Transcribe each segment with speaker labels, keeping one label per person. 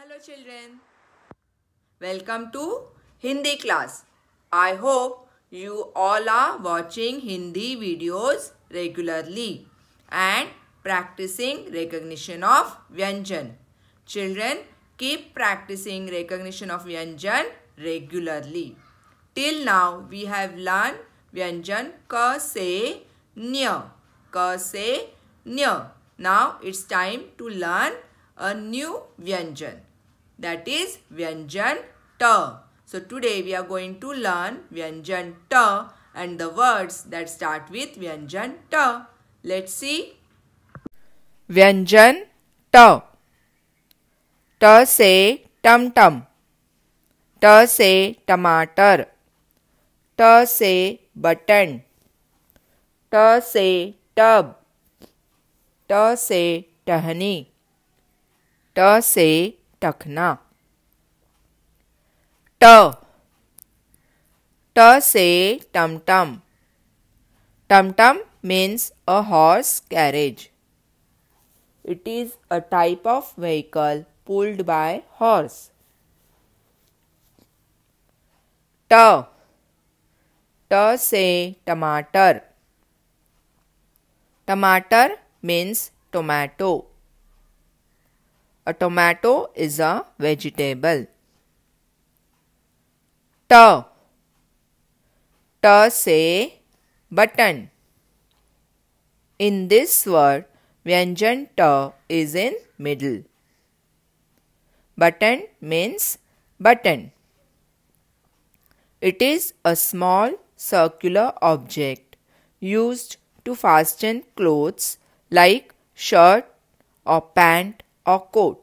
Speaker 1: Hello children. Welcome to Hindi class. I hope you all are watching Hindi videos regularly and practicing recognition of Vyanjan. Children, keep practicing recognition of Vyanjan regularly. Till now, we have learned Vyanjan ka se nya. Ka se nya. Now, it's time to learn a new Vyanjan that is Vyanjan Ta. So today we are going to learn Vyanjan Ta and the words that start with Vyanjan Ta. Let's see. Vyanjan Ta. Ta say Ta say Button. Ta say Tub. Ta say tahani. Ta say टखना ट ट से टमटम टमटम means a horse carriage it is a type of vehicle pulled by horse ट ट से टमाटर टमाटर means tomato A tomato is a vegetable. T. T say button. In this word, Vyanjan T is in middle. Button means button. It is a small circular object used to fasten clothes like shirt or pant or coat.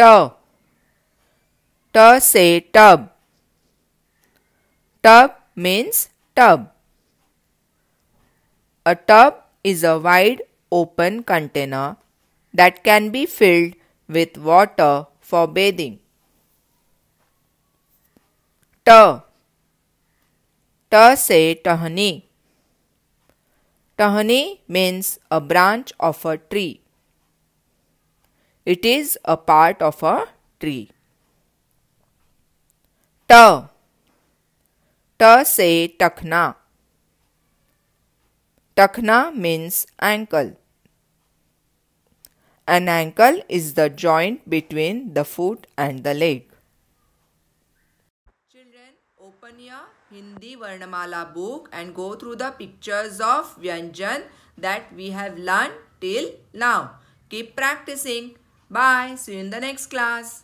Speaker 1: T. T say tub. Tub means tub. A tub is a wide open container that can be filled with water for bathing. T. T say tahani. Tahani means a branch of a tree. It is a part of a tree. T. T say takna. Takna means ankle. An ankle is the joint between the foot and the leg. Children, open your Hindi Varnamala book and go through the pictures of Vyanjan that we have learned till now. Keep practicing. Bye. See you in the next class.